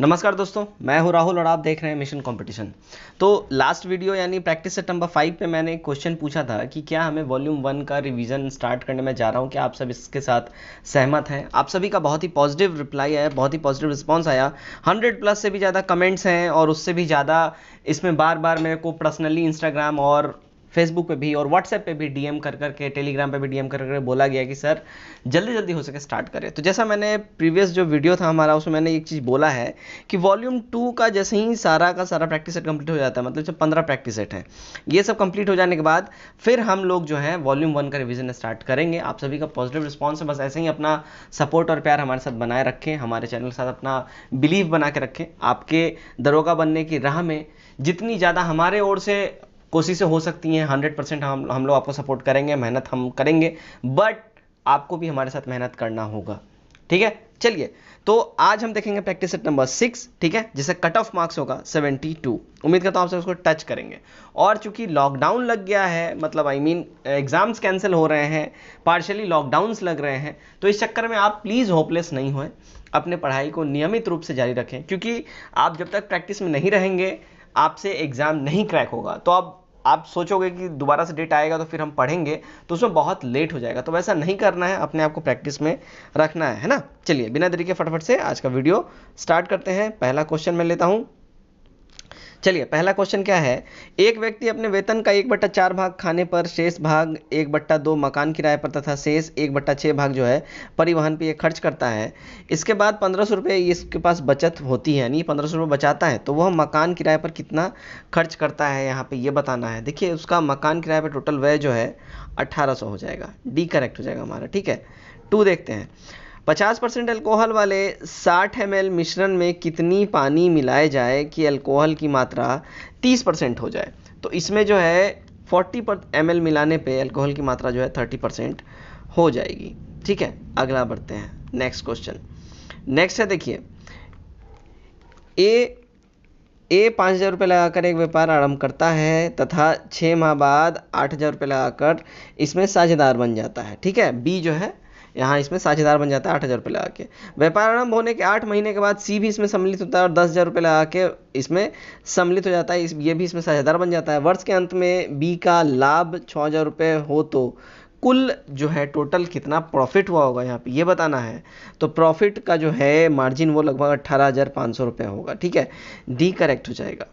नमस्कार दोस्तों मैं हूं राहुल और आप देख रहे हैं मिशन कंपटीशन तो लास्ट वीडियो यानी प्रैक्टिस सेट नंबर फाइव पे मैंने क्वेश्चन पूछा था कि क्या हमें वॉल्यूम वन का रिवीजन स्टार्ट करने में जा रहा हूं क्या आप सब इसके साथ सहमत हैं आप सभी का बहुत ही पॉजिटिव रिप्लाई आया बहुत ही पॉजिटिव रिस्पॉन्स आया हंड्रेड प्लस से भी ज़्यादा कमेंट्स हैं और उससे भी ज़्यादा इसमें बार बार मेरे को पर्सनली इंस्टाग्राम और फेसबुक पे भी और व्हाट्सएप पे भी डीएम कर करके टेलीग्राम पे भी डीएम कर करके बोला गया कि सर जल्दी जल्दी हो सके स्टार्ट करें तो जैसा मैंने प्रीवियस जो वीडियो था हमारा उसमें मैंने एक चीज़ बोला है कि वॉल्यूम टू का जैसे ही सारा का सारा प्रैक्टिस सेट कंप्लीट हो जाता है मतलब जो पंद्रह प्रैक्टिस सेट हैं ये सब कंप्लीट हो जाने के बाद फिर हम लोग जो है वॉल्यूम वन का रिविजन स्टार्ट करेंगे आप सभी का पॉजिटिव रिस्पॉन्स है बस ऐसे ही अपना सपोर्ट और प्यार हमारे साथ बनाए रखें हमारे चैनल के साथ अपना बिलीव बना के रखें आपके दरोगा बनने की राह में जितनी ज़्यादा हमारे ओर से कोशिशें हो सकती हैं हंड्रेड परसेंट हम हम लोग आपको सपोर्ट करेंगे मेहनत हम करेंगे बट आपको भी हमारे साथ मेहनत करना होगा ठीक है चलिए तो आज हम देखेंगे प्रैक्टिस सेट नंबर सिक्स ठीक है जिसे कट ऑफ मार्क्स होगा सेवेंटी टू उम्मीद करता हूँ आपसे उसको टच करेंगे और चूंकि लॉकडाउन लग गया है मतलब आई मीन एग्जाम्स कैंसिल हो रहे हैं पार्शली लॉकडाउंस लग रहे हैं तो इस चक्कर में आप प्लीज़ होपलेस नहीं हो अपने पढ़ाई को नियमित रूप से जारी रखें क्योंकि आप जब तक प्रैक्टिस में नहीं रहेंगे आपसे एग्ज़ाम नहीं क्रैक होगा तो आप आप सोचोगे कि दोबारा से डेट आएगा तो फिर हम पढ़ेंगे तो उसमें बहुत लेट हो जाएगा तो वैसा नहीं करना है अपने आप को प्रैक्टिस में रखना है है ना चलिए बिना तरीके फटाफट से आज का वीडियो स्टार्ट करते हैं पहला क्वेश्चन मैं लेता हूँ चलिए पहला क्वेश्चन क्या है एक व्यक्ति अपने वेतन का एक बट्टा चार भाग खाने पर शेष भाग एक बट्टा दो मकान किराए पर तथा शेष एक बट्टा छः भाग जो है परिवहन पे खर्च करता है इसके बाद पंद्रह सौ रुपये इसके पास बचत होती है यानी पंद्रह सौ रुपये बचाता है तो वह मकान किराए पर कितना खर्च करता है यहाँ पर ये बताना है देखिए उसका मकान किराए पर टोटल व्यय जो है अट्ठारह हो जाएगा डी करेक्ट हो जाएगा हमारा ठीक है टू देखते हैं 50 परसेंट अल्कोहल वाले 60 एम मिश्रण में कितनी पानी मिलाया जाए कि अल्कोहल की मात्रा 30 परसेंट हो जाए तो इसमें जो है 40 पर एम मिलाने पे अल्कोहल की मात्रा जो है 30 परसेंट हो जाएगी ठीक है अगला बढ़ते हैं नेक्स्ट क्वेश्चन नेक्स्ट है देखिए ए ए पाँच हज़ार रुपये लगाकर एक व्यापार आरंभ करता है तथा छः माह बाद आठ हज़ार रुपये लगाकर इसमें साझेदार बन जाता है ठीक है बी जो है यहाँ इसमें साझेदार बन जाता है आठ हज़ार रुपये लगा के व्यापार आरंभ होने के आठ महीने के बाद सी भी इसमें सम्मिलित होता है और दस हज़ार रुपये लगा के इसमें सम्मिलित हो जाता है इस ये भी इसमें साझेदार बन जाता है वर्ष के अंत में बी का लाभ छः हज़ार रुपये हो तो कुल जो है टोटल कितना प्रॉफिट हुआ होगा यहाँ पे ये बताना है तो प्रॉफिट का जो है मार्जिन वो लगभग अट्ठारह हज़ार पाँच सौ रुपये होगा ठीक है डी करेक्ट हो जाएगा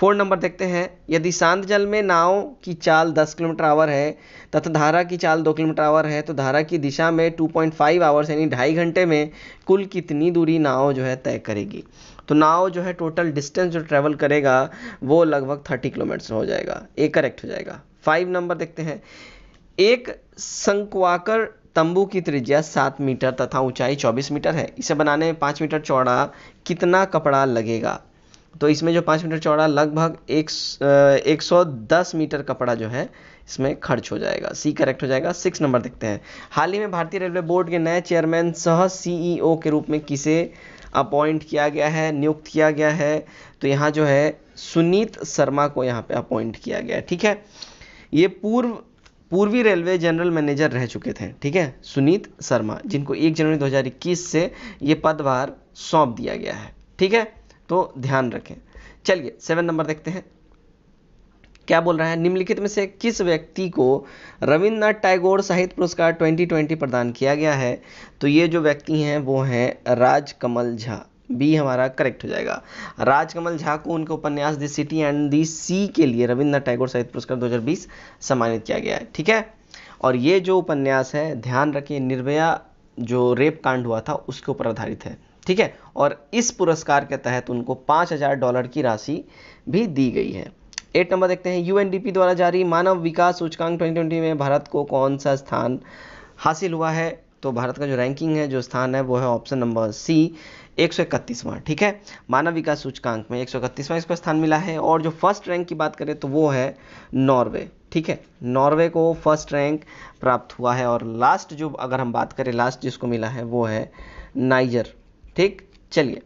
फोर नंबर देखते हैं यदि शांत जल में नाव की चाल 10 किलोमीटर आवर है तथा धारा की चाल 2 किलोमीटर आवर है तो धारा की दिशा में 2.5 आवर्स यानी ढाई घंटे में कुल कितनी दूरी नाव जो है तय करेगी तो नाव जो है टोटल डिस्टेंस जो ट्रेवल करेगा वो लगभग 30 किलोमीटर हो जाएगा ए करेक्ट हो जाएगा फाइव नंबर देखते हैं एक संकवाकर तंबू की त्रिज्या सात मीटर तथा ऊंचाई चौबीस मीटर है इसे बनाने में पाँच मीटर चौड़ा कितना कपड़ा लगेगा तो इसमें जो पाँच मीटर चौड़ा लगभग एक एक सौ दस मीटर कपड़ा जो है इसमें खर्च हो जाएगा सी करेक्ट हो जाएगा सिक्स नंबर देखते हैं हाल ही में भारतीय रेलवे बोर्ड के नए चेयरमैन सह सीईओ e के रूप में किसे अपॉइंट किया गया है नियुक्त किया गया है तो यहाँ जो है सुनीत शर्मा को यहाँ पे अपॉइंट किया गया है ठीक है ये पूर्व पूर्वी रेलवे जनरल मैनेजर रह चुके थे ठीक है सुनीत शर्मा जिनको 1 जनवरी 2021 से ये पदभार सौंप दिया गया है ठीक है तो ध्यान रखें चलिए सेवन नंबर देखते हैं क्या बोल रहा है निम्नलिखित में से किस व्यक्ति को रविन्द्रनाथ टैगोर साहित्य पुरस्कार 2020 प्रदान किया गया है तो ये जो व्यक्ति हैं वो हैं राजकमल झा बी हमारा करेक्ट हो जाएगा राजकमल झा को उनका उपन्यास the city and the sea के लिए रविन्द्रनाथ टैगोर साहित्य पुरस्कार 2020 सम्मानित किया गया है ठीक है और ये जो उपन्यास है ध्यान रखिए निर्भया जो रेप कांड हुआ था उसके ऊपर आधारित है ठीक है और इस पुरस्कार के तहत उनको पाँच हज़ार डॉलर की राशि भी दी गई है एट नंबर देखते हैं यूएनडीपी द्वारा जारी मानव विकास सूचकांक 2020 में भारत को कौन सा स्थान हासिल हुआ है तो भारत का जो रैंकिंग है जो स्थान है वो है ऑप्शन नंबर सी एक सौ इकतीसवां ठीक है मानव विकास सूचकांक में एक सौ इकतीसवां इसको स्थान मिला है और जो फर्स्ट रैंक की बात करें तो वो है नॉर्वे ठीक है नॉर्वे को फर्स्ट रैंक प्राप्त हुआ है और लास्ट जो अगर हम बात करें लास्ट जिसको मिला है वो है नाइजर ठीक चलिए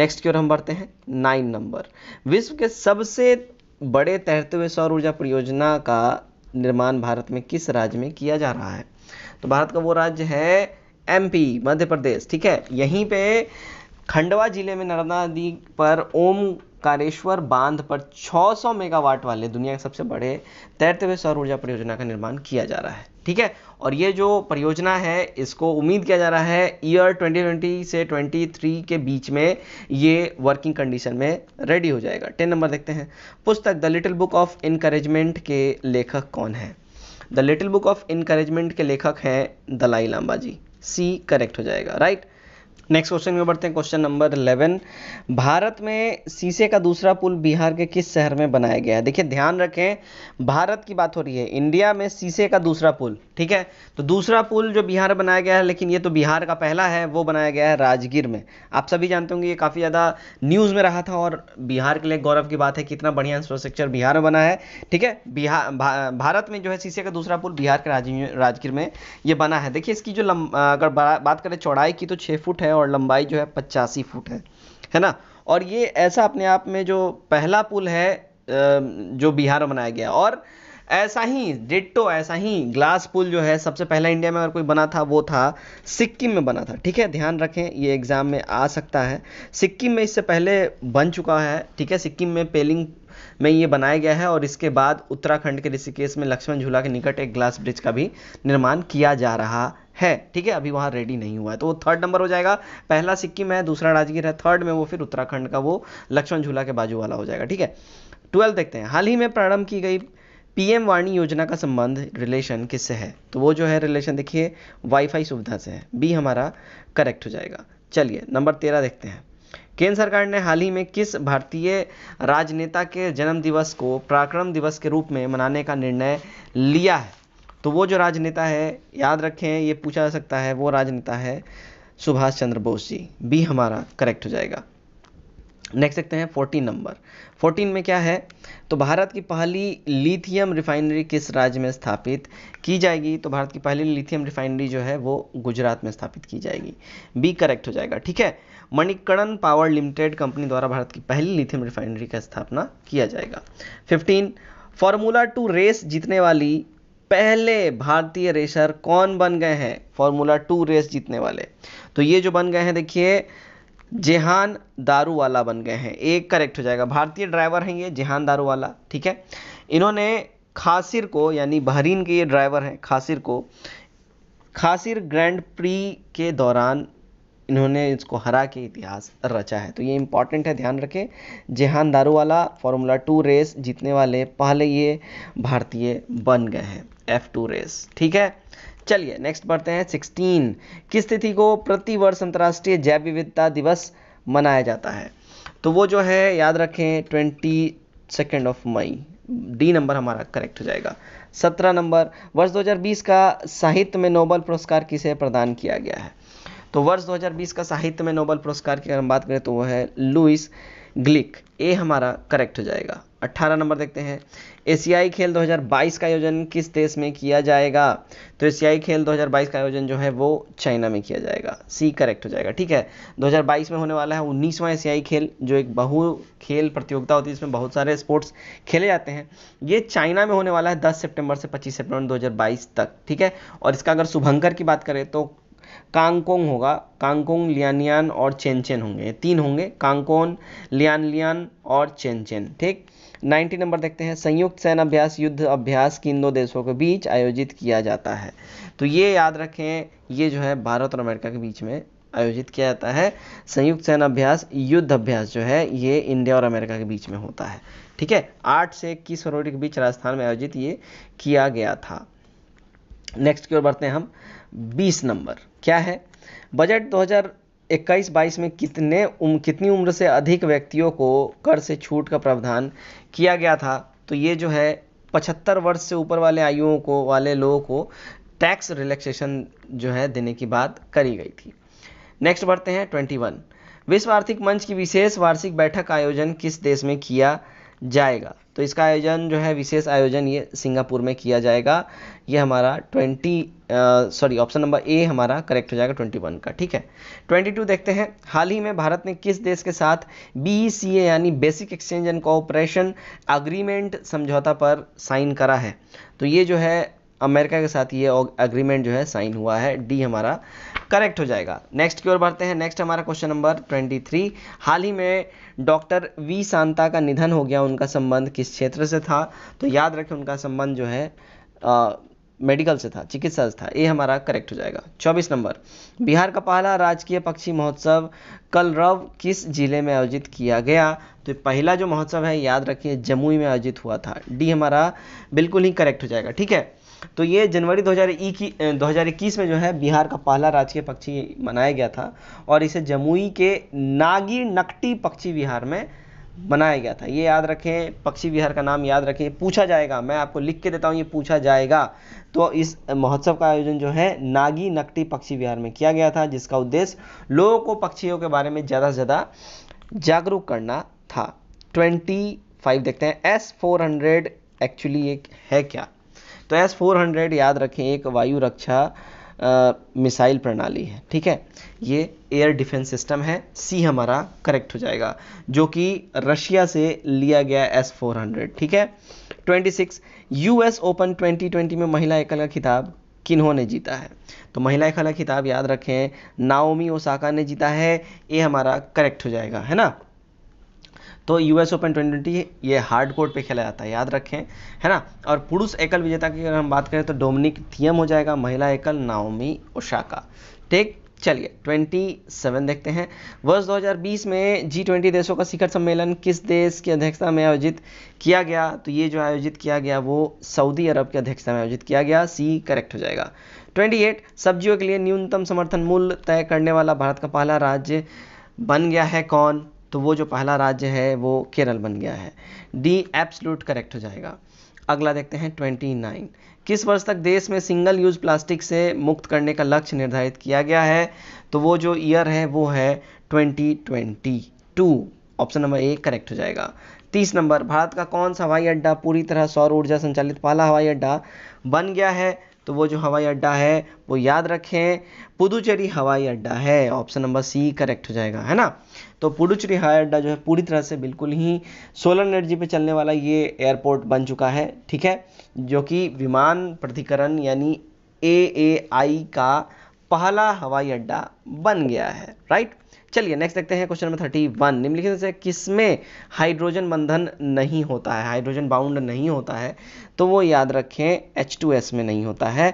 नेक्स्ट की ओर हम बढ़ते हैं नाइन नंबर विश्व के सबसे बड़े तैरते हुए सौर ऊर्जा परियोजना का निर्माण भारत में किस राज्य में किया जा रहा है तो भारत का वो राज्य है एमपी मध्य प्रदेश ठीक है यहीं पे खंडवा जिले में नर्मदा नदी पर ओम कारेश्वर बांध पर 600 मेगावाट वाले दुनिया के सबसे बड़े तैरते हुए सौर ऊर्जा परियोजना का निर्माण किया जा रहा है ठीक है और ये जो परियोजना है इसको उम्मीद किया जा रहा है ईयर 2020 से 23 के बीच में ये वर्किंग कंडीशन में रेडी हो जाएगा टेन नंबर देखते हैं पुस्तक the little book of encouragement के लेखक कौन है the little book of encouragement के लेखक हैं दलाई लांबा जी सी करेक्ट हो जाएगा राइट right? नेक्स्ट क्वेश्चन में बढ़ते हैं क्वेश्चन नंबर 11 भारत में शीशे का दूसरा पुल बिहार के किस शहर में बनाया गया है देखिए ध्यान रखें भारत की बात हो रही है इंडिया में शीशे का दूसरा पुल ठीक है तो दूसरा पुल जो बिहार बनाया गया है लेकिन ये तो बिहार का पहला है वो बनाया गया है राजगीर में आप सभी जानते होंगे ये काफ़ी ज़्यादा न्यूज़ में रहा था और बिहार के लिए गौरव की बात है कि इतना बढ़िया इंफ्रास्ट्रक्चर बिहार में बना है ठीक है बिहार भारत में जो है शीशे का दूसरा पुल बिहार के राजगीर में ये बना है देखिए इसकी जो अगर बात करें चौड़ाई की तो छः फुट है और लंबाई जो है पचासी फुट है है ना और ये ऐसा अपने आप में जो पहला पुल है जो बिहार में बनाया गया और ऐसा ही डिट्टो ऐसा ही ग्लास पुल जो है सबसे पहला इंडिया में अगर कोई बना था वो था सिक्किम में बना था ठीक है ध्यान रखें ये एग्ज़ाम में आ सकता है सिक्किम में इससे पहले बन चुका है ठीक है सिक्किम में पेलिंग में ये बनाया गया है और इसके बाद उत्तराखंड के ऋषिकेश में लक्ष्मण झूला के निकट एक ग्लास ब्रिज का भी निर्माण किया जा रहा है ठीक है अभी वहाँ रेडी नहीं हुआ है तो वो थर्ड नंबर हो जाएगा पहला सिक्किम है दूसरा राजगीर है थर्ड में वो फिर उत्तराखंड का वो लक्ष्मण झूला के बाजू वाला हो जाएगा ठीक है ट्वेल्थ देखते हैं हाल ही में प्रारंभ की गई पीएम वाणी योजना का संबंध रिलेशन किससे है तो वो जो है रिलेशन देखिए वाईफाई सुविधा से है बी हमारा करेक्ट हो जाएगा चलिए नंबर तेरह देखते हैं केंद्र सरकार ने हाल ही में किस भारतीय राजनेता के जन्म दिवस को पराक्रम दिवस के रूप में मनाने का निर्णय लिया है तो वो जो राजनेता है याद रखें ये पूछा जा सकता है वो राजनेता है सुभाष चंद्र बोस जी बी हमारा करेक्ट हो जाएगा नेक्स्ट देखते हैं फोर्टीन नंबर फोर्टीन में क्या है तो भारत की पहली लिथियम रिफाइनरी किस राज्य में स्थापित की जाएगी तो भारत की पहली लिथियम रिफाइनरी जो है वो गुजरात में स्थापित की जाएगी बी करेक्ट हो जाएगा ठीक है मणिकरण पावर लिमिटेड कंपनी द्वारा भारत की पहली लिथियम रिफाइनरी का स्थापना किया जाएगा फिफ्टीन फॉर्मूला टू रेस जीतने वाली पहले भारतीय रेसर कौन बन गए हैं फॉर्मूला टू रेस जीतने वाले तो ये जो बन गए हैं देखिए जेहान दारू वाला बन गए हैं एक करेक्ट हो जाएगा भारतीय ड्राइवर हैं ये जेहान दारू वाला ठीक है इन्होंने खासिर को यानी बहरीन के ये ड्राइवर हैं खासिर को खासिर ग्रैंड प्री के दौरान इन्होंने इसको हरा के इतिहास रचा है तो ये इंपॉर्टेंट है ध्यान रखें जेहान दारू वाला फॉर्मूला टू रेस जीतने वाले पहले ये भारतीय बन गए हैं एफ टू रेस ठीक है चलिए नेक्स्ट बढ़ते हैं सिक्सटीन किस तिथि को प्रतिवर्ष अंतर्राष्ट्रीय जैव विविधता दिवस मनाया जाता है तो वो जो है याद रखें twenty second of May D number हमारा करेक्ट हो जाएगा सत्रह नंबर वर्ष 2020 का साहित्य में नोबल पुरस्कार किसे प्रदान किया गया है तो वर्ष 2020 का साहित्य में नोबल पुरस्कार की अगर हम बात करें तो वो है लुइस ग्लिक ए हमारा करेक्ट हो जाएगा 18 नंबर देखते हैं एशियाई खेल 2022 का आयोजन किस देश में किया जाएगा तो एशियाई खेल 2022 का आयोजन जो है वो चाइना में किया जाएगा सी करेक्ट हो जाएगा ठीक है 2022 में होने वाला है उन्नीसवां एशियाई खेल जो एक बहु खेल प्रतियोगिता होती है जिसमें बहुत सारे स्पोर्ट्स खेले जाते हैं ये चाइना में होने वाला है दस सेप्टेम्बर से पच्चीस सेप्टेम्बर दो तक ठीक है और इसका अगर शुभंकर की बात करें तो कांगकोंग होगा कांगकोंग लियानियान और चेनचेन होंगे तीन होंगे कांगकोन लियान लियान और चेनचेन ठीक नाइन्टी नंबर देखते हैं संयुक्त सेना अभ्यास युद्ध अभ्यास किन दो देशों के बीच आयोजित किया जाता है तो ये याद रखें ये जो है भारत और अमेरिका के बीच में आयोजित किया जाता है संयुक्त सेना अभ्यास युद्ध अभ्यास जो है ये इंडिया और अमेरिका के बीच में होता है ठीक है आठ से इक्कीस फरवरी के बीच राजस्थान में आयोजित ये किया गया था नेक्स्ट की ओर बढ़ते हैं हम बीस नंबर क्या है बजट 2021-22 में कितने उम, कितनी उम्र से अधिक व्यक्तियों को कर से छूट का प्रावधान किया गया था तो ये जो है पचहत्तर वर्ष से ऊपर वाले आयुओं को वाले लोगों को टैक्स रिलैक्सेशन जो है देने की बात करी गई थी नेक्स्ट बढ़ते हैं 21 विश्व आर्थिक मंच की विशेष वार्षिक बैठक आयोजन किस देश में किया जाएगा तो इसका आयोजन जो है विशेष आयोजन ये सिंगापुर में किया जाएगा ये हमारा twenty sorry option number A हमारा करेक्ट हो जाएगा ट्वेंटी वन का ठीक है ट्वेंटी टू देखते हैं हाल ही में भारत ने किस देश के साथ बी सी ए यानी basic exchange and cooperation agreement समझौता पर साइन करा है तो ये जो है अमेरिका के साथ ये अग्रीमेंट जो है साइन हुआ है डी हमारा करेक्ट हो जाएगा नेक्स्ट की ओर बढ़ते हैं नेक्स्ट हमारा क्वेश्चन नंबर ट्वेंटी थ्री हाल ही में डॉक्टर वी सांता का निधन हो गया उनका संबंध किस क्षेत्र से था तो याद रखें उनका संबंध जो है आ, मेडिकल से था चिकित्सा से था ये हमारा करेक्ट हो जाएगा चौबीस नंबर बिहार का पहला राजकीय पक्षी महोत्सव कलरव किस जिले में आयोजित किया गया तो पहला जो महोत्सव है याद रखिए जमुई में आयोजित हुआ था डी हमारा बिल्कुल ही करेक्ट हो जाएगा ठीक है तो ये जनवरी दो इक्कीस में जो है बिहार का पहला राजकीय पक्षी मनाया गया था और इसे जमुई के नागी नकटी पक्षी विहार में बनाया गया था ये याद रखें पक्षी विहार का नाम याद रखें पूछा जाएगा मैं आपको लिख के देता हूँ ये पूछा जाएगा तो इस महोत्सव का आयोजन जो है नागी नकटी पक्षी विहार में किया गया था जिसका उद्देश्य लोगों को पक्षियों के बारे में ज़्यादा से ज़्यादा जागरूक करना था ट्वेंटी फाइव देखते हैं एस फोर हंड्रेड एक्चुअली एक है क्या तो एस फोर हंड्रेड याद रखें एक वायु रक्षा आ, मिसाइल प्रणाली है ठीक है ये एयर डिफेंस सिस्टम है सी हमारा करेक्ट हो जाएगा जो कि रशिया से लिया गया एस फोर हंड्रेड ठीक है twenty six US open twenty twenty में महिला एकल का खिताब किन्होंने जीता है तो महिला एकल का खिताब याद रखें नाओमी ओसाका ने जीता है ये हमारा करेक्ट हो जाएगा है ना तो यूएस ओपन ट्वेंटी ये हार्ड कोर्ट पे खेला जाता है याद रखें है ना और पुरुष एकल विजेता की अगर हम बात करें तो डोमिनिक थियम हो जाएगा महिला एकल नाओमी ओशाका ठीक चलिए 27 देखते हैं वर्ष 2020 में जी ट्वेंटी देशों का शिखर सम्मेलन किस देश की अध्यक्षता में आयोजित किया गया तो ये जो आयोजित किया गया वो सऊदी अरब की अध्यक्षता में आयोजित किया गया सी करेक्ट हो जाएगा 28 सब्जियों के लिए न्यूनतम समर्थन मूल्य तय करने वाला भारत का पहला राज्य बन गया है कौन तो वो जो पहला राज्य है वो केरल बन गया है डी एब्सलूट करेक्ट हो जाएगा अगला देखते हैं ट्वेंटी नाइन किस वर्ष तक देश में सिंगल यूज प्लास्टिक से मुक्त करने का लक्ष्य निर्धारित किया गया है तो वो जो ईयर है वो है twenty twenty two option number A correct हो जाएगा तीस नंबर भारत का कौन सा हवाई अड्डा पूरी तरह सौर ऊर्जा संचालित पहला हवाई अड्डा बन गया है तो वो जो हवाई अड्डा है वो याद रखें पुदुचेरी हवाई अड्डा है ऑप्शन नंबर सी करेक्ट हो जाएगा है ना तो पुडुचेरी हवाई अड्डा जो है पूरी तरह से बिल्कुल ही सोलर एनर्जी पे चलने वाला ये एयरपोर्ट बन चुका है ठीक है जो कि विमान प्राधिकरण यानी ए ए आई का पहला हवाई अड्डा बन गया है राइट चलिए नेक्स्ट देखते हैं क्वेश्चन नंबर थर्टी वन निम्नलिखित से किसमें हाइड्रोजन बंधन नहीं होता है हाइड्रोजन बाउंड नहीं होता है तो वो याद रखें एच टू एस में नहीं होता है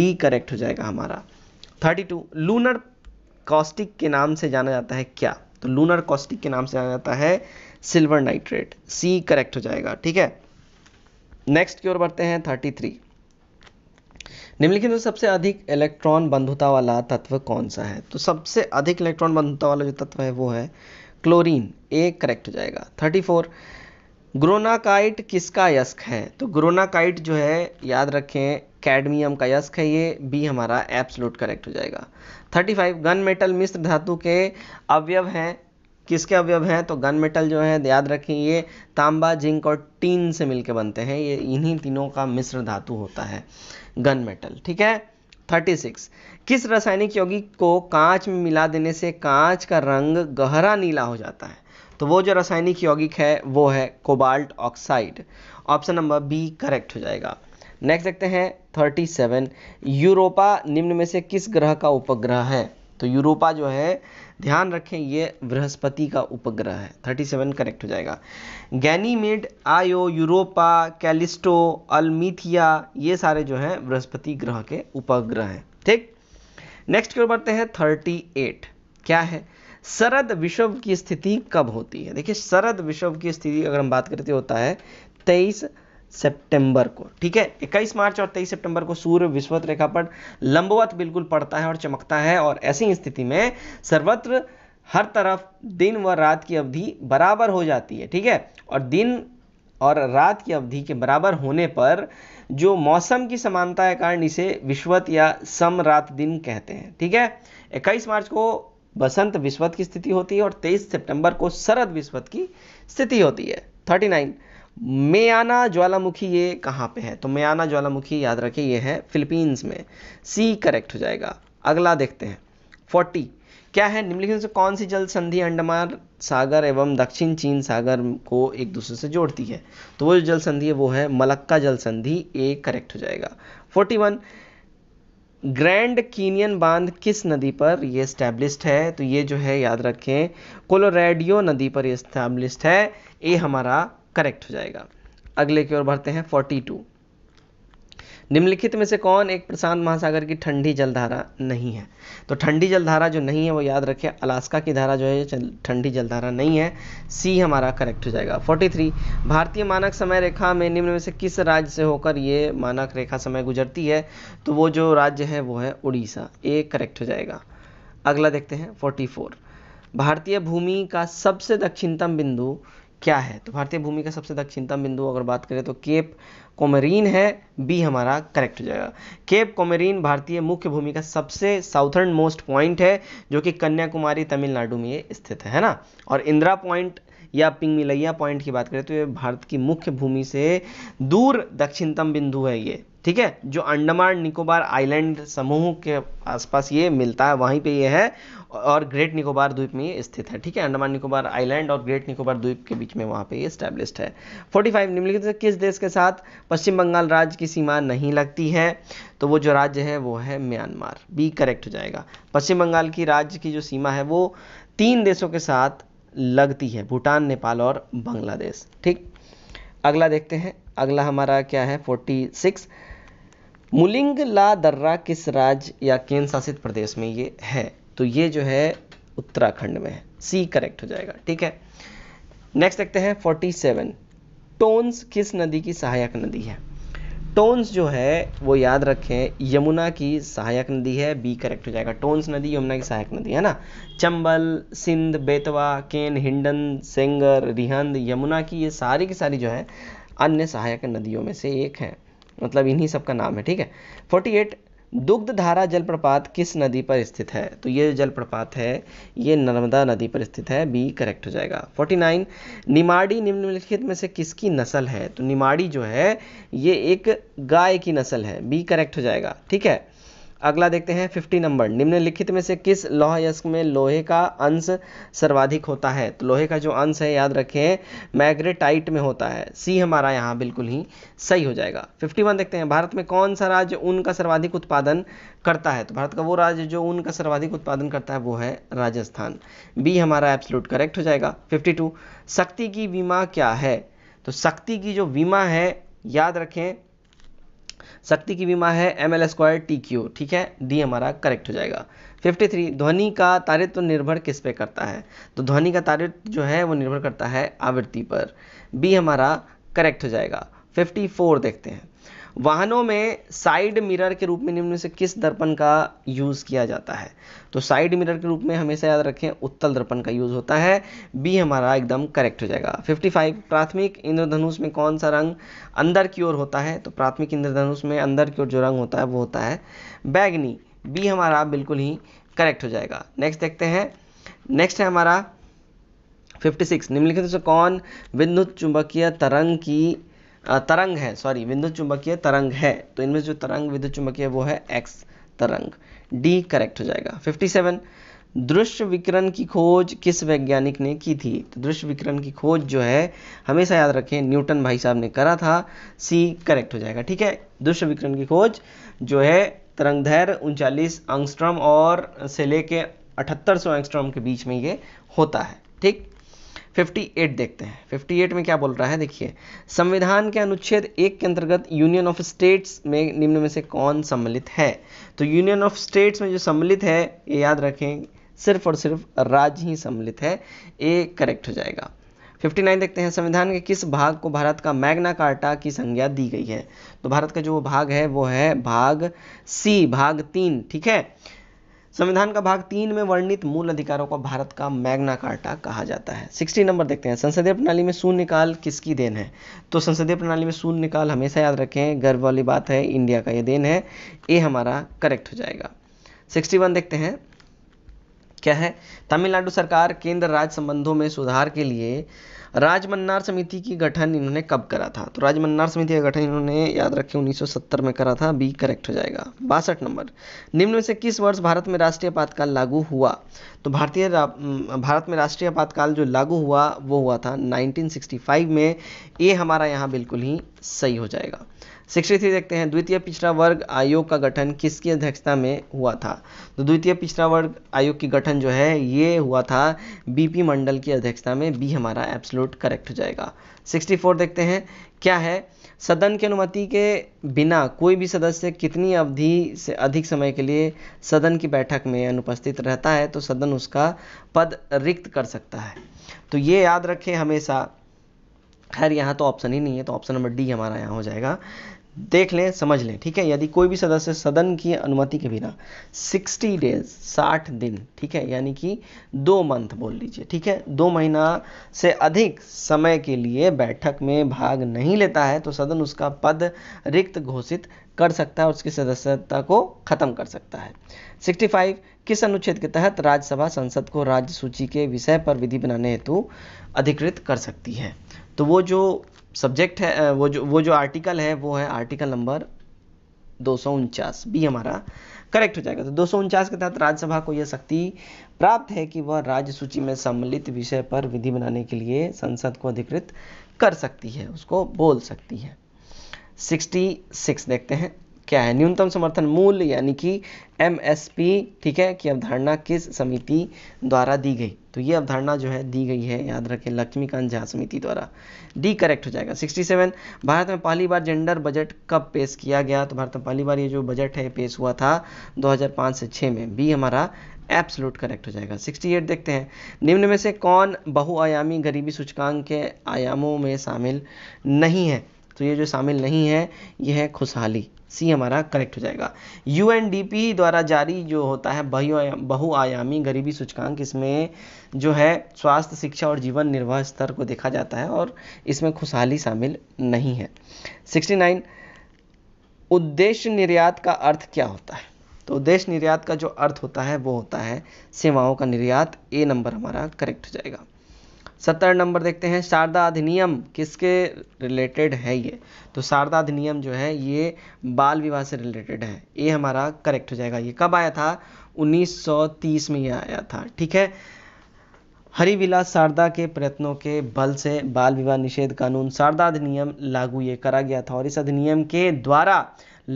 डी करेक्ट हो जाएगा हमारा थर्टी टू लूनर कॉस्टिक के नाम से जाना जाता है क्या तो लूनर कॉस्टिक के नाम से जाना जाता है सिल्वर नाइट्रेट सी करेक्ट हो जाएगा ठीक है नेक्स्ट की ओर बढ़ते हैं थर्टी थ्री निम्नलिखित में सबसे अधिक इलेक्ट्रॉन बंधुता वाला तत्व कौन सा है तो सबसे अधिक इलेक्ट्रॉन बंधुता वाला जो तत्व है वो है क्लोरीन ए करेक्ट हो जाएगा थर्टी फोर ग्रोनाकाइट किसका यस्क है तो ग्रोनाकाइट जो है याद रखें कैडमियम का यस्क है ये बी हमारा एप्सलूट करेक्ट हो जाएगा 35 गन मेटल मिश्र धातु के अवयव हैं किसके अवयव हैं तो गन मेटल जो है याद रखें ये तांबा जिंक और टीन से मिलकर बनते हैं ये इन्हीं तीनों का मिश्र धातु होता है गन मेटल ठीक है 36 किस रासायनिक यौगिक को कांच में मिला देने से कांच का रंग गहरा नीला हो जाता है तो वो जो रासायनिक यौगिक है वो है cobalt oxide option number B correct हो जाएगा नेक्स्ट देखते हैं 37 यूरोपा निम्न में से किस ग्रह का उपग्रह है तो यूरोपा जो है ध्यान रखें ये बृहस्पति का उपग्रह है 37 करेक्ट हो जाएगा गैनीमेड आयो यूरोपा कैलिस्टो अल्मीथिया ये सारे जो हैं बृहस्पति ग्रह के उपग्रह हैं ठीक नेक्स्ट की ओर बढ़ते हैं 38 क्या है शरद विषव की स्थिति कब होती है देखिए शरद विषव की स्थिति अगर हम बात करते होता है तेईस सितंबर को ठीक है 21 मार्च और 23 सितंबर को सूर्य विश्वत रेखा पर लंबवत बिल्कुल पड़ता है और चमकता है और ऐसी स्थिति में सर्वत्र हर तरफ दिन व रात की अवधि बराबर हो जाती है ठीक है और दिन और रात की अवधि के बराबर होने पर जो मौसम की समानता के कारण इसे विश्वत या समरात दिन कहते हैं ठीक है 21 मार्च को बसंत विश्वत की स्थिति होती है और 23 सितंबर को शरद विश्वत की स्थिति होती है 39 मेयाना ज्वालामुखी ये कहाँ पे है तो मेयाना ज्वालामुखी याद रखिए ये है फिलीपींस में सी करेक्ट हो जाएगा अगला देखते हैं 40 क्या है निम्नलिखित से कौन सी जल संधि अंडमान सागर एवं दक्षिण चीन सागर को एक दूसरे से जोड़ती है तो वो जो जल संधि है वो है मलक्का जल संधि ए करेक्ट हो जाएगा 41 ग्रैंड कीनियन बांध किस नदी पर ये स्टैब्लिश्ड है तो ये जो है याद रखें कोलोरेडियो नदी पर ये स्टैब्लिश्ड है ए हमारा करेक्ट हो जाएगा अगले की ओर बढ़ते हैं 42 निम्नलिखित में से कौन एक प्रशांत महासागर की ठंडी जलधारा नहीं है तो ठंडी जलधारा जो नहीं है वो याद रखें अलास्का की धारा जो है ठंडी जलधारा नहीं है सी हमारा करेक्ट हो जाएगा 43 भारतीय मानक समय रेखा में निम्न में से किस राज्य से होकर ये मानक रेखा समय गुजरती है तो वो जो राज्य है वो है उड़ीसा ए करेक्ट हो जाएगा अगला देखते हैं फोर्टी भारतीय भूमि का सबसे दक्षिणतम बिंदु क्या है तो भारतीय भूमि का सबसे दक्षिणतम बिंदु अगर बात करें तो केप कोमेरीन है बी हमारा करेक्ट हो जाएगा केप कोमेरीन भारतीय मुख्य भूमि का सबसे साउथर्न मोस्ट पॉइंट है जो कि कन्याकुमारी तमिलनाडु में स्थित है ना और इंदिरा पॉइंट या पिंगमिलैया पॉइंट की बात करें तो ये भारत की मुख्य भूमि से दूर दक्षिणतम बिंदु है ये ठीक है जो अंडमान निकोबार आइलैंड समूह के आसपास ये मिलता है वहीं पे ये है और ग्रेट निकोबार द्वीप में ये स्थित है ठीक है अंडमान निकोबार आइलैंड और ग्रेट निकोबार द्वीप के बीच में वहाँ पे ये स्टैब्लिश्ड है 45 निम्नलिखित से किस देश के साथ पश्चिम बंगाल राज्य की सीमा नहीं लगती है तो वो जो राज्य है वो है म्यांमार बी करेक्ट हो जाएगा पश्चिम बंगाल की राज्य की जो सीमा है वो तीन देशों के साथ लगती है भूटान नेपाल और बांग्लादेश ठीक अगला देखते हैं अगला हमारा क्या है 46 ला दर्रा किस राज्य या केंद्र शासित प्रदेश में ये है तो ये जो है उत्तराखंड में है सी करेक्ट हो जाएगा ठीक है नेक्स्ट देखते हैं 47 टोन्स किस नदी की सहायक नदी है टोन्स जो है वो याद रखें यमुना की सहायक नदी है बी करेक्ट हो जाएगा टोन्स नदी यमुना की सहायक नदी है ना चंबल सिंध बेतवा केन हिंडन सेंगर रिहंद यमुना की ये सारी की सारी जो है अन्य सहायक नदियों में से एक है मतलब इन्हीं सब का नाम है ठीक है 48 दुग्ध धारा जलप्रपात किस नदी पर स्थित है तो ये जलप्रपात है ये नर्मदा नदी पर स्थित है बी करेक्ट हो जाएगा 49 निमाड़ी निम्नलिखित में से किसकी नस्ल है तो निमाड़ी जो है ये एक गाय की नस्ल है बी करेक्ट हो जाएगा ठीक है अगला देखते हैं फिफ्टी नंबर निम्नलिखित में से किस लौह यस्क में लोहे का अंश सर्वाधिक होता है तो लोहे का जो अंश है याद रखें मैग्रेटाइट में होता है सी हमारा यहाँ बिल्कुल ही सही हो जाएगा फिफ्टी वन देखते हैं भारत में कौन सा राज्य ऊन का सर्वाधिक उत्पादन करता है तो भारत का वो राज्य जो ऊन का सर्वाधिक उत्पादन करता है वो है राजस्थान बी हमारा एप्सलूट करेक्ट हो जाएगा फिफ्टी टू शक्ति की बीमा क्या है तो शक्ति की जो बीमा है याद रखें शक्ति की बीमा है M L square T Q ठीक है डी हमारा करेक्ट हो जाएगा 53 ध्वनि का तारित्व तो निर्भर किस पे करता है तो ध्वनि का तारित्व जो है वो निर्भर करता है आवृत्ति पर बी हमारा करेक्ट हो जाएगा 54 देखते हैं वाहनों में साइड मिरर के रूप में निम्न से किस दर्पण का यूज़ किया जाता है तो साइड मिरर के रूप में हमेशा याद रखें उत्तल दर्पण का यूज़ होता है बी हमारा एकदम करेक्ट हो जाएगा 55 प्राथमिक इंद्रधनुष में कौन सा रंग अंदर की ओर होता है तो प्राथमिक इंद्रधनुष में अंदर की ओर जो रंग होता है वो होता है बैगनी बी हमारा बिल्कुल ही करेक्ट हो जाएगा नेक्स्ट देखते हैं नेक्स्ट है हमारा 56 निम्नलिखित से कौन विद्युत चुंबकीय तरंग की तरंग है सॉरी विद्युत चुंबकीय तरंग है तो इनमें जो तरंग विद्युत चुंबकीय वो है एक्स तरंग डी करेक्ट हो जाएगा 57 दृश्य विकिरण की खोज किस वैज्ञानिक ने की थी तो दृश्य विकिरण की खोज जो है हमेशा याद रखें न्यूटन भाई साहब ने करा था सी करेक्ट हो जाएगा ठीक है दृश्य विकिरण की खोज जो है तरंग धैर्य उनचालीस अंगस्ट्रम और से लेके अठहत्तर सौ के बीच में ये होता है ठीक 58 देखते हैं 58 में क्या बोल रहा है देखिए संविधान के अनुच्छेद एक के अंतर्गत यूनियन ऑफ स्टेट्स में निम्न में से कौन सम्मिलित है तो यूनियन ऑफ स्टेट्स में जो सम्मिलित है ये याद रखें सिर्फ और सिर्फ राज्य ही सम्मिलित है ये करेक्ट हो जाएगा 59 देखते हैं संविधान के किस भाग को भारत का मैग्ना कार्टा की संज्ञा दी गई है तो भारत का जो भाग है वो है भाग सी भाग तीन ठीक है संविधान का भाग तीन में वर्णित मूल अधिकारों को भारत का मैग्ना कार्टा कहा जाता है सिक्सटी नंबर देखते हैं संसदीय प्रणाली में काल किसकी देन है तो संसदीय प्रणाली में काल हमेशा याद रखें गर्व वाली बात है इंडिया का ये देन है ये हमारा करेक्ट हो जाएगा सिक्सटी वन देखते हैं क्या है तमिलनाडु सरकार केंद्र राज्य संबंधों में सुधार के लिए राजमन्नार समिति की गठन इन्होंने कब करा था तो राजमन्नार समिति का गठन इन्होंने याद रखे 1970 में करा था बी करेक्ट हो जाएगा बासठ नंबर निम्न में से किस वर्ष भारत में राष्ट्रीय आपातकाल लागू हुआ तो भारतीय भारत में राष्ट्रीय आपातकाल जो लागू हुआ वो हुआ था 1965 में ये हमारा यहाँ बिल्कुल ही सही हो जाएगा सिक्सटी थ्री देखते हैं द्वितीय पिछड़ा वर्ग आयोग का गठन किसकी अध्यक्षता में हुआ था तो द्वितीय पिछड़ा वर्ग आयोग की गठन जो है ये हुआ था बीपी मंडल की अध्यक्षता में बी हमारा एब्सोलूट करेक्ट हो जाएगा सिक्सटी फोर देखते हैं क्या है सदन की अनुमति के बिना कोई भी सदस्य कितनी अवधि से अधिक समय के लिए सदन की बैठक में अनुपस्थित रहता है तो सदन उसका पद रिक्त कर सकता है तो ये याद रखें हमेशा खैर यहाँ तो ऑप्शन ही नहीं है तो ऑप्शन नंबर डी हमारा यहाँ हो जाएगा देख लें समझ लें ठीक है यदि कोई भी सदस्य सदन की अनुमति के बिना 60 डेज 60 दिन ठीक है यानी कि दो मंथ बोल लीजिए ठीक है दो महीना से अधिक समय के लिए बैठक में भाग नहीं लेता है तो सदन उसका पद रिक्त घोषित कर सकता है और उसकी सदस्यता को खत्म कर सकता है 65 किस अनुच्छेद के तहत राज्यसभा संसद को राज्य सूची के विषय पर विधि बनाने हेतु अधिकृत कर सकती है तो वो जो सब्जेक्ट है वो जो वो जो आर्टिकल है वो है आर्टिकल नंबर दो बी हमारा करेक्ट हो जाएगा तो दो के तहत राज्यसभा को यह शक्ति प्राप्त है कि वह राज्य सूची में सम्मिलित विषय पर विधि बनाने के लिए संसद को अधिकृत कर सकती है उसको बोल सकती है 66 देखते हैं क्या है न्यूनतम समर्थन मूल्य यानी कि एम ठीक है कि अवधारणा किस समिति द्वारा दी गई तो ये अवधारणा जो है दी गई है याद रखें लक्ष्मीकांत झा समिति द्वारा डी करेक्ट हो जाएगा 67 भारत में पहली बार जेंडर बजट कब पेश किया गया तो भारत में पहली बार ये जो बजट है पेश हुआ था 2005 से 6 में बी हमारा एप्सलूट करेक्ट हो जाएगा 68 देखते हैं निम्न में से कौन बहुआयामी गरीबी सूचकांक के आयामों में शामिल नहीं है तो ये जो शामिल नहीं है ये है खुशहाली सी हमारा करेक्ट हो जाएगा यू द्वारा जारी जो होता है बहुआयामी गरीबी सूचकांक इसमें जो है स्वास्थ्य शिक्षा और जीवन निर्वाह स्तर को देखा जाता है और इसमें खुशहाली शामिल नहीं है 69 उद्देश्य निर्यात का अर्थ क्या होता है तो उद्देश्य निर्यात का जो अर्थ होता है वो होता है सेवाओं का निर्यात ए नंबर हमारा करेक्ट हो जाएगा सत्तर नंबर देखते हैं शारदा अधिनियम किसके रिलेटेड है ये तो शारदा अधिनियम जो है ये बाल विवाह से रिलेटेड है ये हमारा करेक्ट हो जाएगा ये कब आया था 1930 में ये आया था ठीक है हरिविलास शारदा के प्रयत्नों के बल से बाल विवाह निषेध कानून शारदा अधिनियम लागू ये करा गया था और इस अधिनियम के द्वारा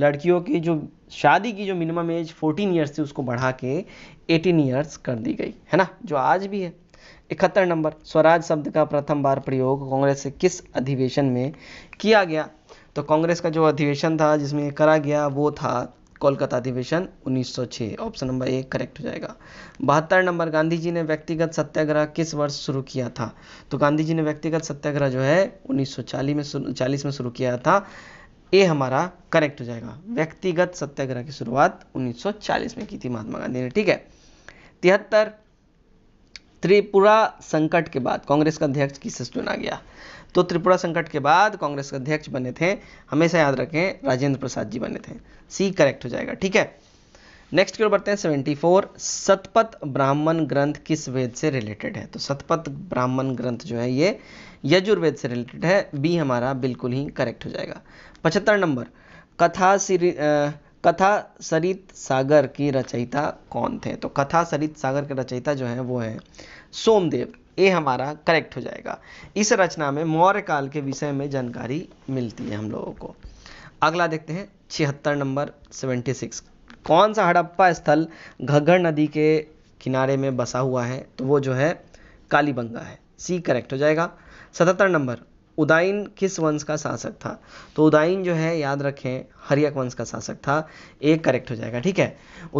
लड़कियों की जो शादी की जो मिनिमम एज 14 इयर्स थी उसको बढ़ा के 18 इयर्स कर दी गई है ना जो आज भी है इकहत्तर नंबर स्वराज शब्द का प्रथम बार प्रयोग कांग्रेस से किस अधिवेशन में किया गया तो कांग्रेस का जो अधिवेशन था जिसमें करा गया वो था कोलकाता अधिवेशन 1906 ऑप्शन नंबर ए करेक्ट हो जाएगा बहत्तर नंबर गांधी जी ने व्यक्तिगत सत्याग्रह किस वर्ष शुरू किया था तो गांधी जी ने व्यक्तिगत सत्याग्रह जो है 1940 में चालीस में शुरू किया था ए हमारा करेक्ट हो जाएगा व्यक्तिगत सत्याग्रह की शुरुआत 1940 में की थी महात्मा गांधी ने ठीक है तिहत्तर त्रिपुरा संकट के बाद कांग्रेस का अध्यक्ष किसे चुना गया तो त्रिपुरा संकट के बाद कांग्रेस के अध्यक्ष बने थे हमेशा याद रखें राजेंद्र प्रसाद जी बने थे सी करेक्ट हो जाएगा ठीक है नेक्स्ट की ओर बढ़ते हैं 74 सतपथ ब्राह्मण ग्रंथ किस वेद से रिलेटेड है तो सतपथ ब्राह्मण ग्रंथ जो है ये यजुर्वेद से रिलेटेड है बी हमारा बिल्कुल ही करेक्ट हो जाएगा पचहत्तर नंबर कथा श्री कथा सरित सागर की रचयिता कौन थे तो कथा सरित सागर के रचयिता जो है वो है सोमदेव ये हमारा करेक्ट हो जाएगा इस रचना में मौर्य काल के विषय में जानकारी मिलती है हम लोगों को अगला देखते हैं छिहत्तर नंबर सेवेंटी सिक्स कौन सा हड़प्पा स्थल घग्घर नदी के किनारे में बसा हुआ है तो वो जो है कालीबंगा है सी करेक्ट हो जाएगा सतहत्तर नंबर उदाइन किस वंश का शासक था तो उदाइन जो है याद रखें हरियक वंश का शासक था एक करेक्ट हो जाएगा ठीक है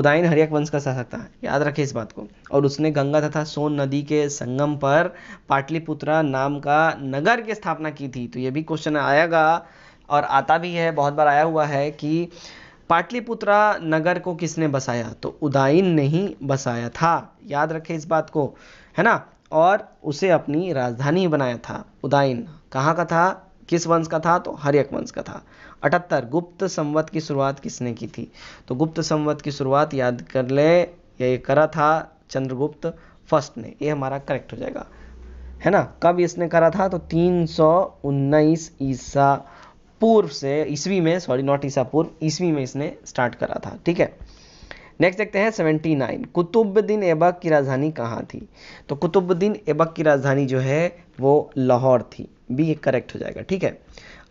उदाइन हरियक वंश का शासक था याद रखें इस बात को और उसने गंगा तथा सोन नदी के संगम पर पाटलिपुत्रा नाम का नगर की स्थापना की थी तो ये भी क्वेश्चन आएगा और आता भी है बहुत बार आया हुआ है कि पाटलिपुत्रा नगर को किसने बसाया तो उदाइन ने ही बसाया था याद रखें इस बात को है ना और उसे अपनी राजधानी बनाया था उदाइन कहाँ का था किस वंश का था तो हरियक वंश का था अठहत्तर गुप्त संवत की शुरुआत किसने की थी तो गुप्त संवत की शुरुआत याद कर ले ये करा था चंद्रगुप्त फर्स्ट ने ये हमारा करेक्ट हो जाएगा है ना कब इसने करा था तो तीन सौ उन्नीस ईसा पूर्व से ईस्वी में सॉरी नॉट ईसा पूर्व ईस्वी में इसने स्टार्ट करा था ठीक है नेक्स्ट देखते हैं 79 कुतुबुद्दीन ऐबक की राजधानी कहाँ थी तो कुतुबुद्दीन ऐबक की राजधानी जो है वो लाहौर थी भी ये करेक्ट हो जाएगा ठीक है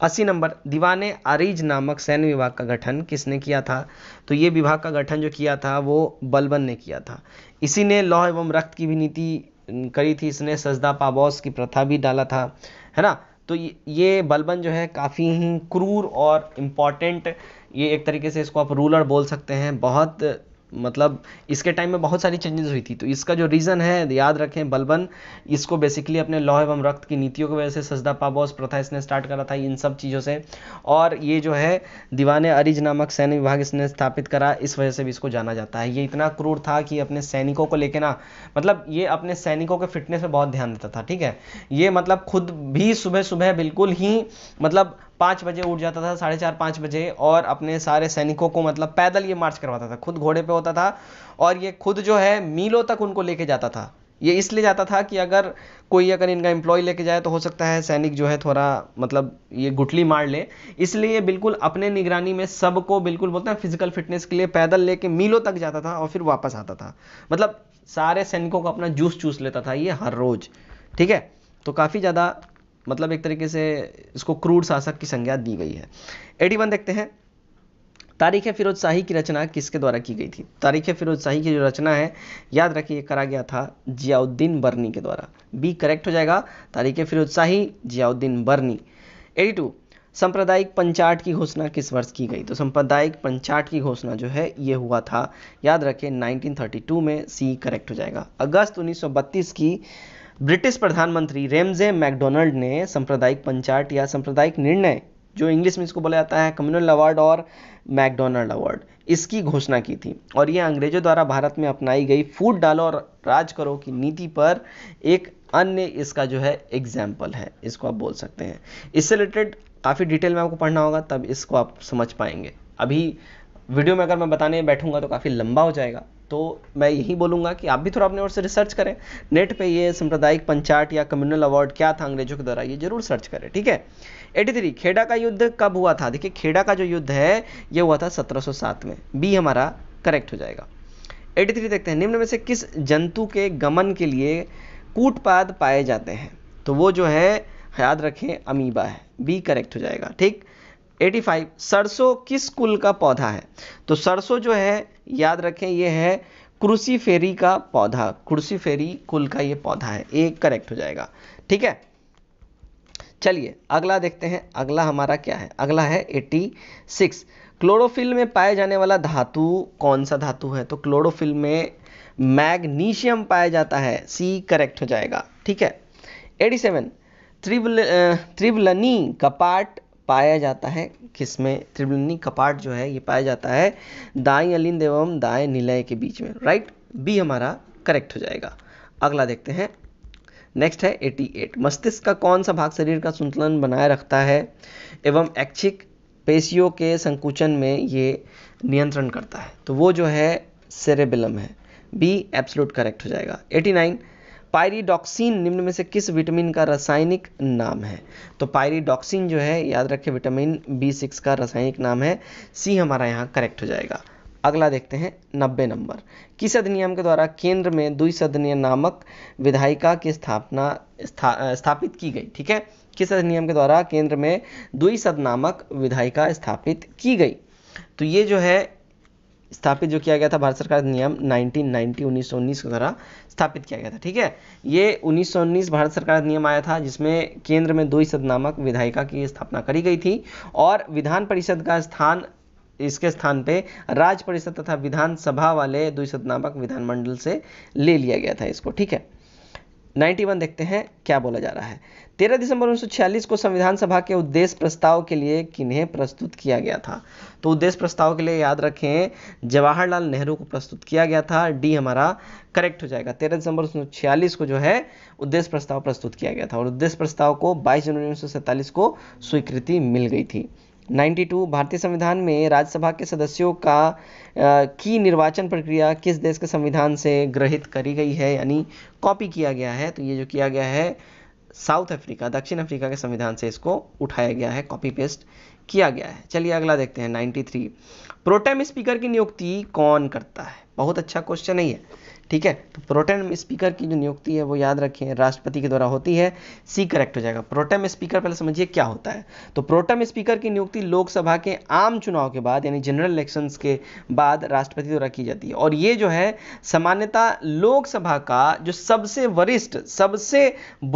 अस्सी नंबर दीवान आरिज नामक सैन्य विभाग का गठन किसने किया था तो ये विभाग का गठन जो किया था वो बलबन ने किया था इसी ने लौह एवं रक्त की भी नीति करी थी इसने सजदा पाबौस की प्रथा भी डाला था है ना तो ये बलबन जो है काफ़ी ही क्रूर और इम्पॉर्टेंट ये एक तरीके से इसको आप रूलर बोल सकते हैं बहुत मतलब इसके टाइम में बहुत सारी चेंजेस हुई थी तो इसका जो रीज़न है याद रखें बलबन इसको बेसिकली अपने लॉ एवं रक्त की नीतियों की वजह से सजदा पाबोस प्रथा इसने स्टार्ट करा था इन सब चीज़ों से और ये जो है दीवान अरिज नामक सैन्य विभाग इसने स्थापित करा इस वजह से भी इसको जाना जाता है ये इतना क्रूर था कि अपने सैनिकों को लेकर ना मतलब ये अपने सैनिकों के फिटनेस पर बहुत ध्यान देता था ठीक है ये मतलब खुद भी सुबह सुबह बिल्कुल ही मतलब पाँच बजे उठ जाता था साढ़े चार पाँच बजे और अपने सारे सैनिकों को मतलब पैदल ये मार्च करवाता था खुद घोड़े पे होता था और ये खुद जो है मीलों तक उनको लेके जाता था ये इसलिए जाता था कि अगर कोई अगर इनका एम्प्लॉय लेके जाए तो हो सकता है सैनिक जो है थोड़ा मतलब ये गुटली मार ले इसलिए बिल्कुल अपने निगरानी में सबको बिल्कुल बोलते हैं फिजिकल फिटनेस के लिए पैदल लेके मीलों तक जाता था और फिर वापस आता था मतलब सारे सैनिकों को अपना जूस चूस लेता था ये हर रोज ठीक है तो काफ़ी ज़्यादा मतलब एक तरीके से इसको क्रूर शासक की संज्ञा दी गई है एटी वन देखते हैं तारीख फिरोज शाही की रचना किसके द्वारा की गई थी तारीख फिरोज शाही की जो रचना है याद रखिए करा गया था जियाउद्दीन बर्नी के द्वारा बी करेक्ट हो जाएगा तारीख फिरोज शाही जियाउद्दीन बर्नी एटी टू सांप्रदायिक पंचाट की घोषणा किस वर्ष की गई तो सांप्रदायिक पंचाट की घोषणा जो है ये हुआ था याद रखें 1932 में सी करेक्ट हो जाएगा अगस्त 1932 की ब्रिटिश प्रधानमंत्री रेमजे मैकडोनल्ड ने सांप्रदायिक पंचायत या सांप्रदायिक निर्णय जो इंग्लिश में इसको बोला जाता है कम्युनल अवार्ड और मैकडोनल्ड अवार्ड इसकी घोषणा की थी और ये अंग्रेजों द्वारा भारत में अपनाई गई फूड डालो और राज करो की नीति पर एक अन्य इसका जो है एग्जाम्पल है इसको आप बोल सकते हैं इससे रिलेटेड काफ़ी डिटेल में आपको पढ़ना होगा तब इसको आप समझ पाएंगे अभी वीडियो में अगर मैं बताने बैठूंगा तो काफ़ी लंबा हो जाएगा तो मैं यही बोलूंगा कि आप भी थोड़ा अपने ओर से रिसर्च करें नेट पे ये सांप्रदायिक पंचायत या कम्युनल अवार्ड क्या था अंग्रेजों के द्वारा ये जरूर सर्च करें ठीक है 83 खेड़ा का युद्ध कब हुआ था देखिए खेड़ा का जो युद्ध है ये हुआ था 1707 में बी हमारा करेक्ट हो जाएगा 83 देखते हैं निम्न में से किस जंतु के गमन के लिए कूटपाद पाए जाते हैं तो वो जो है याद रखें अमीबा है बी करेक्ट हो जाएगा ठीक 85 सरसों किस कुल का पौधा है तो सरसों जो है याद रखें ये है क्रूसीफेरी का पौधा क्रूसीफेरी कुल का ये पौधा है एक करेक्ट हो जाएगा ठीक है चलिए अगला देखते हैं अगला हमारा क्या है अगला है 86 क्लोरोफिल में पाए जाने वाला धातु कौन सा धातु है तो क्लोरोफिल में मैग्नीशियम पाया जाता है सी करेक्ट हो जाएगा ठीक है 87 सेवन त्रिवलनी का पार्ट पाया जाता है किसमें त्रिवेणी कपाट जो है ये पाया जाता है दाएं अलिंद एवं दाएं निलय के बीच में राइट बी हमारा करेक्ट हो जाएगा अगला देखते हैं नेक्स्ट है 88 मस्तिष्क का कौन सा भाग शरीर का संतुलन बनाए रखता है एवं ऐच्छिक पेशियों के संकुचन में ये नियंत्रण करता है तो वो जो है सेरेबिलम है बी एब्सोलूट करेक्ट हो जाएगा 89 पायरीडॉक्सिन निम्न में से किस विटामिन का रासायनिक नाम है तो पायरीडॉक्सिन जो है याद रखें विटामिन बी सिक्स का रासायनिक नाम है सी हमारा यहाँ करेक्ट हो जाएगा अगला देखते हैं नब्बे नंबर किस अधिनियम के द्वारा केंद्र में दुई सदनीय नामक विधायिका की स्थापना स्था, स्थापित की गई ठीक है किस अधिनियम के द्वारा केंद्र में दुई सद नामक विधायिका स्थापित की गई तो ये जो है स्थापित जो किया गया था भारत सरकार नियम 1990 उन्नीस के द्वारा स्थापित किया गया था ठीक है ये 1919 भारत सरकार नियम आया था जिसमें केंद्र में दो सद नामक विधायिका की स्थापना करी गई थी और विधान परिषद का स्थान इसके स्थान पे राज्य परिषद तथा विधानसभा वाले द्विशत नामक विधानमंडल से ले लिया गया था इसको ठीक है 91 देखते हैं क्या बोला जा रहा है तेरह दिसंबर 1946 को संविधान सभा के उद्देश्य प्रस्ताव के लिए किन्हें प्रस्तुत किया गया था तो उद्देश्य प्रस्ताव के लिए याद रखें जवाहरलाल नेहरू को प्रस्तुत किया गया था डी हमारा करेक्ट हो जाएगा तेरह दिसंबर उन्नीस को जो है उद्देश्य प्रस्ताव प्रस्तुत किया गया था और उद्देश्य प्रस्ताव को बाईस जनवरी उन्नीस को स्वीकृति मिल गई थी 92 भारतीय संविधान में राज्यसभा के सदस्यों का आ, की निर्वाचन प्रक्रिया किस देश के संविधान से ग्रहित करी गई है यानी कॉपी किया गया है तो ये जो किया गया है साउथ अफ्रीका दक्षिण अफ्रीका के संविधान से इसको उठाया गया है कॉपी पेस्ट किया गया है चलिए अगला देखते हैं 93 प्रोटेम स्पीकर की नियुक्ति कौन करता है बहुत अच्छा क्वेश्चन है ठीक है तो प्रोटेम स्पीकर की जो नियुक्ति है वो याद रखें राष्ट्रपति के द्वारा होती है सी करेक्ट हो जाएगा प्रोटेम स्पीकर पहले समझिए क्या होता है तो प्रोटेम स्पीकर की नियुक्ति लोकसभा के आम चुनाव के बाद यानी जनरल इलेक्शंस के बाद राष्ट्रपति द्वारा की जाती है और ये जो है सामान्यता लोकसभा का जो सबसे वरिष्ठ सबसे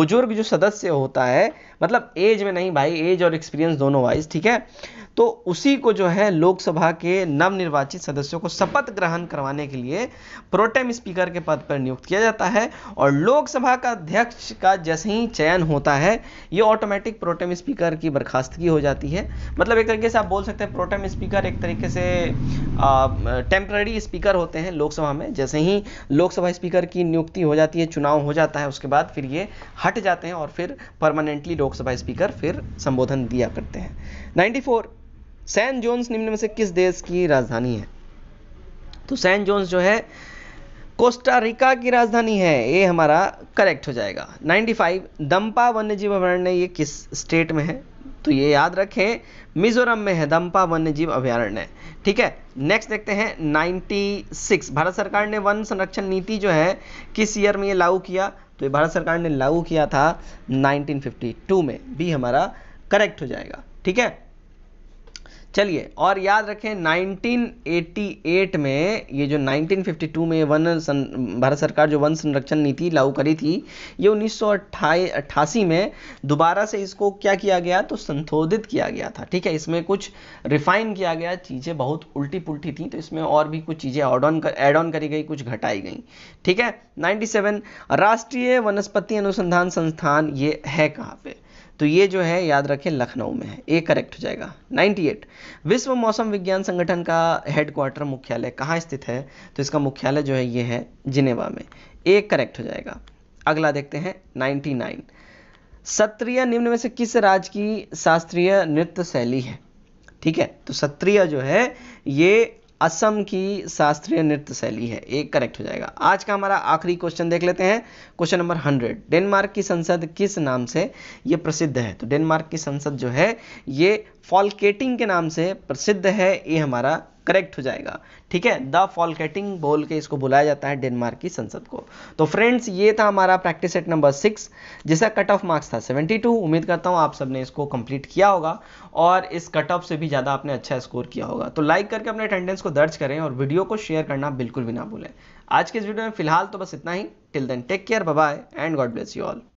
बुजुर्ग जो सदस्य होता है मतलब एज में नहीं भाई एज और एक्सपीरियंस दोनों वाइज ठीक है तो उसी को जो है लोकसभा के नवनिर्वाचित सदस्यों को शपथ ग्रहण करवाने के लिए प्रोटेम स्पीकर के पद पर नियुक्त किया जाता है और लोकसभा का अध्यक्ष का जैसे ही चयन होता है ये ऑटोमेटिक प्रोटेम स्पीकर की बर्खास्तगी हो जाती है मतलब एक तरीके से आप बोल सकते हैं प्रोटेम स्पीकर एक तरीके से टेम्प्ररी स्पीकर होते हैं लोकसभा में जैसे ही लोकसभा स्पीकर की नियुक्ति हो जाती है चुनाव हो जाता है उसके बाद फिर ये हट जाते हैं और फिर परमानेंटली लोकसभा स्पीकर फिर संबोधन दिया करते हैं 94 सैन जोन्स निम्न में से किस देश की राजधानी है तो सैन जोन्स जो है कोस्टारिका की राजधानी है ये हमारा करेक्ट हो जाएगा 95 दम्पा वन्यजीव अभयारण्य ये किस स्टेट में है तो ये याद रखें मिजोरम में है दम्पा वन्यजीव अभयारण्य ठीक है नेक्स्ट देखते हैं 96 भारत सरकार ने वन संरक्षण नीति जो है किस ईयर में ये लागू किया तो ये भारत सरकार ने लागू किया था 1952 में भी हमारा करेक्ट हो जाएगा ठीक है चलिए और याद रखें 1988 में ये जो 1952 में वन सं, भारत सरकार जो वन संरक्षण नीति लागू करी थी ये उन्नीस सौ में दोबारा से इसको क्या किया गया तो संशोधित किया गया था ठीक है इसमें कुछ रिफाइन किया गया चीज़ें बहुत उल्टी पुल्टी थी तो इसमें और भी कुछ चीज़ें ऑड ऑन कर एड ऑन करी गई कुछ घटाई गई ठीक है 97 राष्ट्रीय वनस्पति अनुसंधान संस्थान ये है कहाँ पे तो ये जो है याद रखें लखनऊ में है ए करेक्ट हो जाएगा 98 विश्व मौसम विज्ञान संगठन का हेडक्वार्टर मुख्यालय कहाँ स्थित है तो इसका मुख्यालय जो है ये है जिनेवा में ए करेक्ट हो जाएगा अगला देखते हैं 99 सत्रिय निम्न में से किस राज्य की शास्त्रीय नृत्य शैली है ठीक है तो सत्रिय जो है ये असम की शास्त्रीय नृत्य शैली है एक करेक्ट हो जाएगा आज का हमारा आखिरी क्वेश्चन देख लेते हैं क्वेश्चन नंबर हंड्रेड डेनमार्क की संसद किस नाम से ये प्रसिद्ध है तो डेनमार्क की संसद जो है ये फॉलकेटिंग के नाम से प्रसिद्ध है ये हमारा करेक्ट हो जाएगा ठीक है द फॉलकेटिंग बोल के इसको बुलाया जाता है डेनमार्क की संसद को तो फ्रेंड्स ये था हमारा प्रैक्टिस सेट नंबर सिक्स जिसका कट ऑफ मार्क्स था 72 उम्मीद करता हूँ आप सबने इसको कंप्लीट किया होगा और इस कट ऑफ से भी ज़्यादा आपने अच्छा स्कोर किया होगा तो लाइक करके अपने अटेंडेंस को दर्ज करें और वीडियो को शेयर करना बिल्कुल भी ना भूलें आज के इस वीडियो में फिलहाल तो बस इतना ही till then take care bye and God bless you all